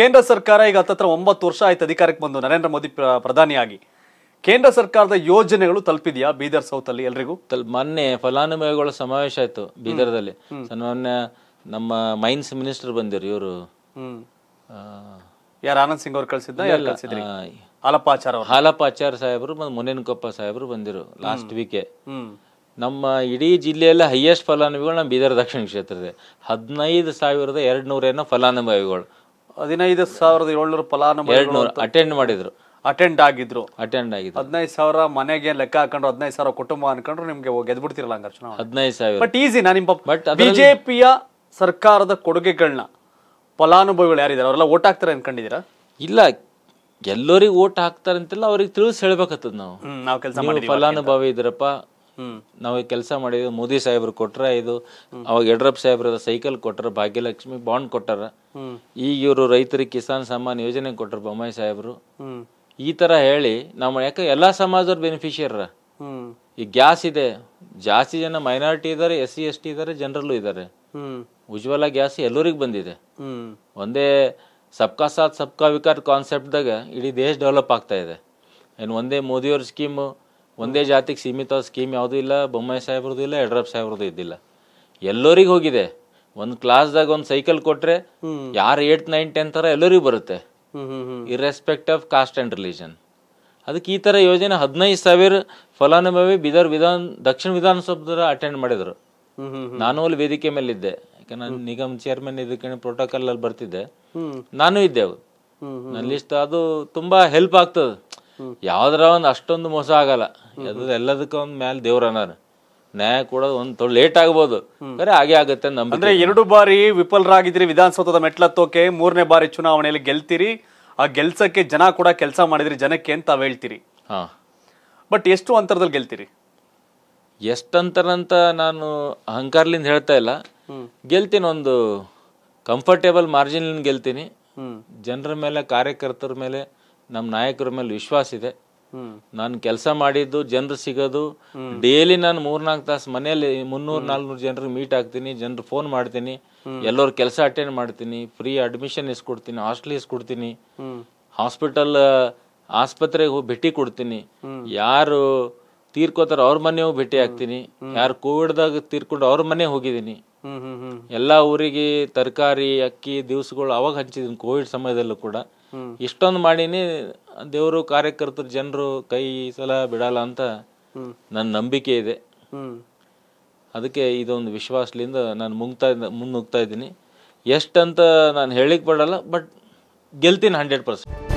ಕೇಂದ್ರ ಸರ್ಕಾರ ಈಗ ಹತ್ತತ್ರ ಒಂಬತ್ತು ವರ್ಷ ಆಯ್ತು ಅಧಿಕಾರಕ್ಕೆ ಬಂದು ನರೇಂದ್ರ ಮೋದಿ ಪ್ರಧಾನಿಯಾಗಿ ಕೇಂದ್ರ ಸರ್ಕಾರದ ಯೋಜನೆಗಳು ತಲುಪಿದೆಯಾ ಬೀದರ್ ಸೌತ್ ಅಲ್ಲಿ ಎಲ್ರಿಗೂ ಮೊನ್ನೆ ಫಲಾನುಭವಿಗಳ ಸಮಾವೇಶ ಆಯ್ತು ಬೀದರ್ದಲ್ಲಿ ಮೊನ್ನೆ ನಮ್ಮ ಮೈನ್ಸ್ ಮಿನಿಸ್ಟರ್ ಬಂದಿರು ಇವರು ಯಾರು ಆನಂದ್ ಸಿಂಗ್ ಅವ್ರು ಕಳ್ಸಿದ್ದ ಹಾಲಪ್ಪಾಚಾರ ಹಾಲಪ್ಪಾಚಾರ್ ಸಾಹೇಬರು ಮುನೇನಕೊಪ್ಪ ಸಾಹೇಬರು ಬಂದಿರು ಲಾಸ್ಟ್ ವೀಕೆ ನಮ್ಮ ಇಡೀ ಜಿಲ್ಲೆಯಲ್ಲಿ ಹೈಯೆಸ್ಟ್ ಫಲಾನುಭವಿಗಳು ನಮ್ಮ ಬೀದರ್ ದಕ್ಷಿಣ ಕ್ಷೇತ್ರದ ಹದಿನೈದು ಸಾವಿರದ ಎರಡು ನೂರೇನೋ ಫಲಾನುಭವಿಗಳು ಹದಿನೈದು ಸಾವಿರದ ಏಳ್ನೂರು ಫಲಾನುಭವಿಗಳು ಅಟೆಂಡ್ ಮಾಡಿದ್ರು ಅಟೆಂಡ್ ಆಗಿದ್ರು ಅಟೆಂಡ್ ಆಗಿದ್ರು ಹದಿನೈದು ಸಾವಿರ ಮನೆಗೆ ಲೆಕ್ಕ ಹಾಕೊಂಡ್ರು ಹದಿನೈದು ಸಾವಿರ ಕುಟುಂಬ ಅನ್ಕೊಂಡ್ರು ನಿಮ್ಗೆ ಗೆದ್ಬಿಡ್ತಿರಲ್ಲ ಹಂಗಾರೆ ಹದಿನೈದು ಸಾವಿರ ಬಟ್ ಈಸಿ ನಾನು ನಿಮ್ಮ ಬಟ್ ಬಿಜೆಪಿಯ ಸರ್ಕಾರದ ಕೊಡುಗೆಗಳನ್ನ ಫಲಾನುಭವಿಗಳು ಯಾರಿದ್ದಾರೆ ಅವರೆಲ್ಲ ಓಟ್ ಹಾಕ್ತಾರೆ ಅನ್ಕೊಂಡಿದ್ದೀರಾ ಇಲ್ಲ ಎಲ್ಲರಿಗೂ ಓಟ್ ಹಾಕ್ತಾರೆ ಅಂತೆಲ್ಲ ಅವ್ರಿಗೆ ತಿಳಿಸ್ ಹೇಳ್ಬೇಕತ್ತದ ನಾವು ನಾವು ಕೆಲಸ ಫಲಾನುಭವಿ ಇದ್ರಪ್ಪ ನಾವು ಕೆಲಸ ಮಾಡಿದ್ವಿ ಮೋದಿ ಸಾಹೇಬ್ರು ಕೊಟ್ರ ಇದು ಅವಾಗ ಯಡ್ರಪ್ಪ ಸಾಹೇಬ್ರ ಸೈಕಲ್ ಕೊಟ್ರ ಭಾಗ್ಯಲಕ್ಷ್ಮಿ ಬಾಂಡ್ ಕೊಟ್ಟಾರ ಈಗ ಇವರು ರೈತರಿಗೆ ಕಿಸಾನ್ ಸಮ್ಮಾನ್ ಯೋಜನೆ ಕೊಟ್ಟರು ಬೊಮ್ಮಾಯಿ ಸಾಹೇಬ್ರು ಈ ತರ ಹೇಳಿ ನಮ್ಮ ಯಾಕೆ ಎಲ್ಲಾ ಸಮಾಜದ ಬೆನಿಫಿಷಿಯರ್ ಈ ಗ್ಯಾಸ್ ಇದೆ ಜಾಸ್ತಿ ಜನ ಮೈನಾರಿಟಿ ಇದಾರೆ ಎಸ್ ಸಿ ಎಸ್ ಟಿ ಇದಾರೆ ಜನರಲ್ಲೂ ಇದಾರೆ ಉಜ್ವಲ ಗ್ಯಾಸ್ ಎಲ್ಲರಿಗೂ ಬಂದಿದೆ ಒಂದೇ ಸಬ್ಕಾ ಸಾಥ್ ಸಬ್ಕಾ ವಿಕಾಸ್ ಕಾನ್ಸೆಪ್ಟ್ದಾಗ ಇಡೀ ದೇಶ ಡೆವಲಪ್ ಆಗ್ತಾ ಇದೆ ಏನು ಒಂದೇ ಮೋದಿಯವ್ರ ಸ್ಕೀಮು ಒಂದೇ ಜಾತಿಗೆ ಸೀಮಿತ ಸ್ಕೀಮ್ ಯಾವುದೂ ಇಲ್ಲ ಬೊಮ್ಮಾಯಿ ಸಾಹೇಬ್ರದ್ದು ಇಲ್ಲ ಯಡ್ರಪ್ಪ ಸಾಹೇಬ್ರದ್ದು ಇದ್ದಿಲ್ಲ ಎಲ್ಲರಿಗೂ ಹೋಗಿದೆ ಒಂದು ಕ್ಲಾಸ್ದಾಗ ಒಂದು ಸೈಕಲ್ ಕೊಟ್ರೆ ಯಾರು ಏಟ್ ನೈನ್ ಟೆನ್ ಥರ ಎಲ್ಲರಿಗೂ ಬರುತ್ತೆ irrespective of caste and religion ಅದಕ್ಕೆ ಈ ಥರ ಯೋಜನೆ ಹದಿನೈದು ಸಾವಿರ ಫಲಾನುಭವಿ ಬೀದರ್ ವಿಧಾನ ದಕ್ಷಿಣ ವಿಧಾನಸೌಧರ ಅಟೆಂಡ್ ಮಾಡಿದರು ನಾನು ಅಲ್ಲಿ ವೇದಿಕೆ ಮೇಲೆ ಇದ್ದೆ ಯಾಕಂದ್ರೆ ನಾನು ನಿಗಮ್ ಚೇರ್ಮನ್ ಇದಕ್ಕೆ ಪ್ರೋಟೋಕಾಲ್ ಅಲ್ಲಿ ಬರ್ತಿದ್ದೆ ನಾನು ಇದ್ದೆವು ನನ್ನ ಲಿಸ್ಟ್ ಅದು ತುಂಬಾ ಹೆಲ್ಪ್ ಆಗ್ತದೆ ಯಾವ್ದರ ಒಂದು ಅಷ್ಟೊಂದು ಮೋಸ ಆಗಲ್ಲ ಎಲ್ಲದಕ್ಕೂ ಎಲ್ಲದಕ್ಕ ಒಂದ್ ಮ್ಯಾಲ ದೇವ್ರ ಅನ್ನಾರ ನ್ಯಾಯ ಕೂಡ ಒಂದ್ ಲೇಟ್ ಆಗ್ಬೋದು ಬರೀ ಹಾಗೆ ಆಗುತ್ತೆ ನಮ್ಗೆ ಅಂದ್ರೆ ಎರಡು ಬಾರಿ ವಿಫಲರಾಗಿದ್ರಿ ವಿಧಾನಸೌಧದ ಮೆಟ್ಲತ್ತೋಕೆ ಮೂರನೇ ಬಾರಿ ಚುನಾವಣೆಯಲ್ಲಿ ಗೆಲ್ತೀರಿ ಆ ಗೆಲ್ಸಕ್ಕೆ ಜನ ಕೂಡ ಕೆಲಸ ಮಾಡಿದ್ರಿ ಜನಕ್ಕೆ ಅಂತ ಹೇಳ್ತೀರಿ ಹಾ ಬಟ್ ಎಷ್ಟು ಅಂತರದಲ್ಲಿ ಗೆಲ್ತೀರಿ ಅಂತರಂತ ನಾನು ಅಹಂಕಾರ್ಲಿಂದ ಹೇಳ್ತಾ ಇಲ್ಲ ಗೆಲ್ತೀನಿ ಒಂದು ಕಂಫರ್ಟೇಬಲ್ ಮಾರ್ಜಿನ್ ಗೆಲ್ತೀನಿ ಜನರ ಮೇಲೆ ಕಾರ್ಯಕರ್ತರ ಮೇಲೆ ನಮ್ಮ ನಾಯಕರ ಮೇಲೆ ವಿಶ್ವಾಸ ಇದೆ ನಾನು ಕೆಲಸ ಮಾಡಿದ್ದು ಜನರು ಸಿಗೋದು ಡೈಲಿ ನಾನು ಮೂರ್ನಾಲ್ಕು ತಾಸು ಮನೆಯಲ್ಲಿ ಮುನ್ನೂರು ನಾಲ್ನೂರು ಜನರಿಗೆ ಮೀಟ್ ಆಗ್ತೀನಿ ಜನರು ಫೋನ್ ಮಾಡ್ತೀನಿ ಎಲ್ಲರ ಕೆಲಸ ಅಟೆಂಡ್ ಮಾಡ್ತೀನಿ ಫ್ರೀ ಅಡ್ಮಿಷನ್ ಇಸ್ಕೊಡ್ತೀನಿ ಹಾಸ್ಟೆಲ್ ಇಸ್ಕೊಡ್ತೀನಿ ಹಾಸ್ಪಿಟಲ್ ಆಸ್ಪತ್ರೆಗೆ ಹೋಗಿ ಭೇಟಿ ಕೊಡ್ತೀನಿ ಯಾರು ತೀರ್ಕೋತಾರ ಅವ್ರ ಮನೆಗೂ ಭೇಟಿ ಹಾಕ್ತೀನಿ ಯಾರು ಕೋವಿಡ್ದಾಗ ತೀರ್ಕೊಂಡು ಅವ್ರ ಮನೆ ಹೋಗಿದ್ದೀನಿ ಎಲ್ಲಾ ಊರಿಗೆ ತರಕಾರಿ ಅಕ್ಕಿ ದಿವಸಗಳು ಅವಾಗ ಹಂಚಿದ್ದೀನಿ ಕೋವಿಡ್ ಸಮಯದಲ್ಲೂ ಕೂಡ ಇಷ್ಟೊಂದು ಮಾಡೀನಿ ದೇವರು ಕಾರ್ಯಕರ್ತರು ಜನರು ಕೈ ಸಲ ಬಿಡಲ್ಲ ಅಂತ ನನ್ನ ನಂಬಿಕೆ ಇದೆ ಅದಕ್ಕೆ ಇದೊಂದು ವಿಶ್ವಾಸದಿಂದ ನಾನು ಮುಗ್ತಾ ಮುನ್ನುಗ್ತಾ ಇದ್ದೀನಿ ಎಷ್ಟಂತ ನಾನು ಹೇಳಿಕ್ ಬಿಡಲ್ಲ ಬಟ್ ಗೆಲ್ತೀನಿ ಹಂಡ್ರೆಡ್ ಪರ್ಸೆಂಟ್